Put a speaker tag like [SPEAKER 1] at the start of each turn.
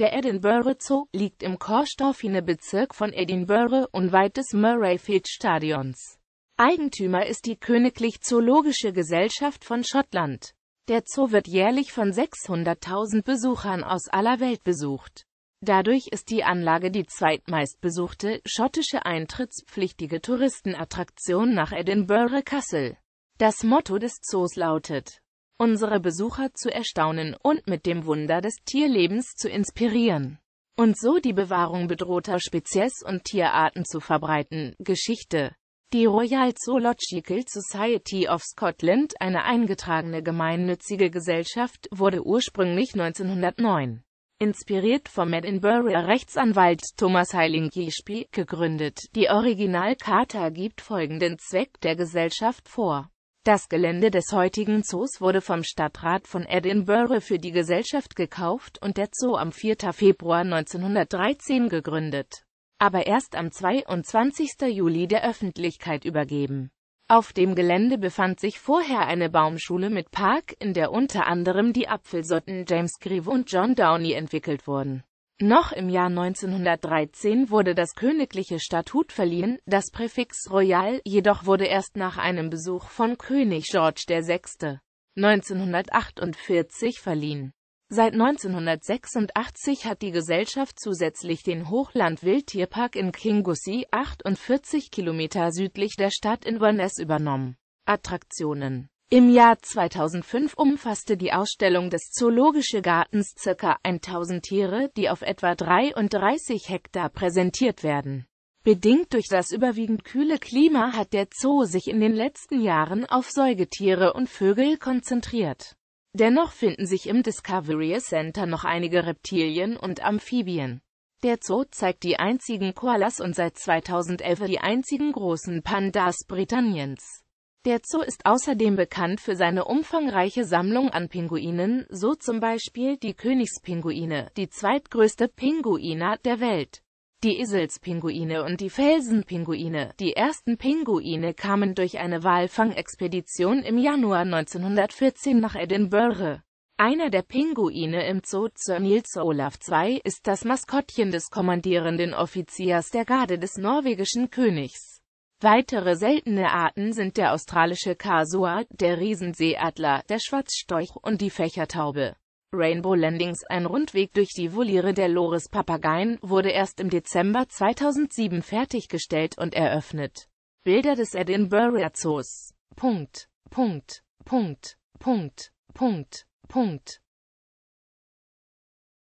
[SPEAKER 1] Der Edinburgh Zoo liegt im Korstorfine bezirk von Edinburgh und weit des Murrayfield-Stadions. Eigentümer ist die Königlich Zoologische Gesellschaft von Schottland. Der Zoo wird jährlich von 600.000 Besuchern aus aller Welt besucht. Dadurch ist die Anlage die zweitmeistbesuchte schottische eintrittspflichtige Touristenattraktion nach Edinburgh Castle. Das Motto des Zoos lautet unsere Besucher zu erstaunen und mit dem Wunder des Tierlebens zu inspirieren und so die Bewahrung bedrohter Spezies und Tierarten zu verbreiten. Geschichte Die Royal Zoological Society of Scotland, eine eingetragene gemeinnützige Gesellschaft, wurde ursprünglich 1909 inspiriert vom edinburgh Rechtsanwalt Thomas Heiling Giespi, gegründet. Die Originalcharta gibt folgenden Zweck der Gesellschaft vor. Das Gelände des heutigen Zoos wurde vom Stadtrat von Edinburgh für die Gesellschaft gekauft und der Zoo am 4. Februar 1913 gegründet, aber erst am 22. Juli der Öffentlichkeit übergeben. Auf dem Gelände befand sich vorher eine Baumschule mit Park, in der unter anderem die Apfelsorten James Grieve und John Downey entwickelt wurden. Noch im Jahr 1913 wurde das königliche Statut verliehen, das Präfix Royal jedoch wurde erst nach einem Besuch von König George VI. 1948 verliehen. Seit 1986 hat die Gesellschaft zusätzlich den Hochland-Wildtierpark in Kingussie, 48 Kilometer südlich der Stadt in Inverness übernommen. Attraktionen im Jahr 2005 umfasste die Ausstellung des Zoologische Gartens ca. 1000 Tiere, die auf etwa 33 Hektar präsentiert werden. Bedingt durch das überwiegend kühle Klima hat der Zoo sich in den letzten Jahren auf Säugetiere und Vögel konzentriert. Dennoch finden sich im Discovery Center noch einige Reptilien und Amphibien. Der Zoo zeigt die einzigen Koalas und seit 2011 die einzigen großen Pandas Britanniens. Der Zoo ist außerdem bekannt für seine umfangreiche Sammlung an Pinguinen, so zum Beispiel die Königspinguine, die zweitgrößte Pinguina der Welt. Die Iselspinguine und die Felsenpinguine. Die ersten Pinguine kamen durch eine Walfangexpedition im Januar 1914 nach Edinburgh. Einer der Pinguine im Zoo Sir Nils Olaf II ist das Maskottchen des kommandierenden Offiziers der Garde des norwegischen Königs. Weitere seltene Arten sind der australische Kasua, der Riesenseeadler, der Schwarzstorch und die Fächertaube. Rainbow Landings, ein Rundweg durch die Voliere der Loris-Papageien, wurde erst im Dezember 2007 fertiggestellt und eröffnet. Bilder des Edinburgh Zoos. Punkt. Punkt. Punkt. Punkt. Punkt. Punkt.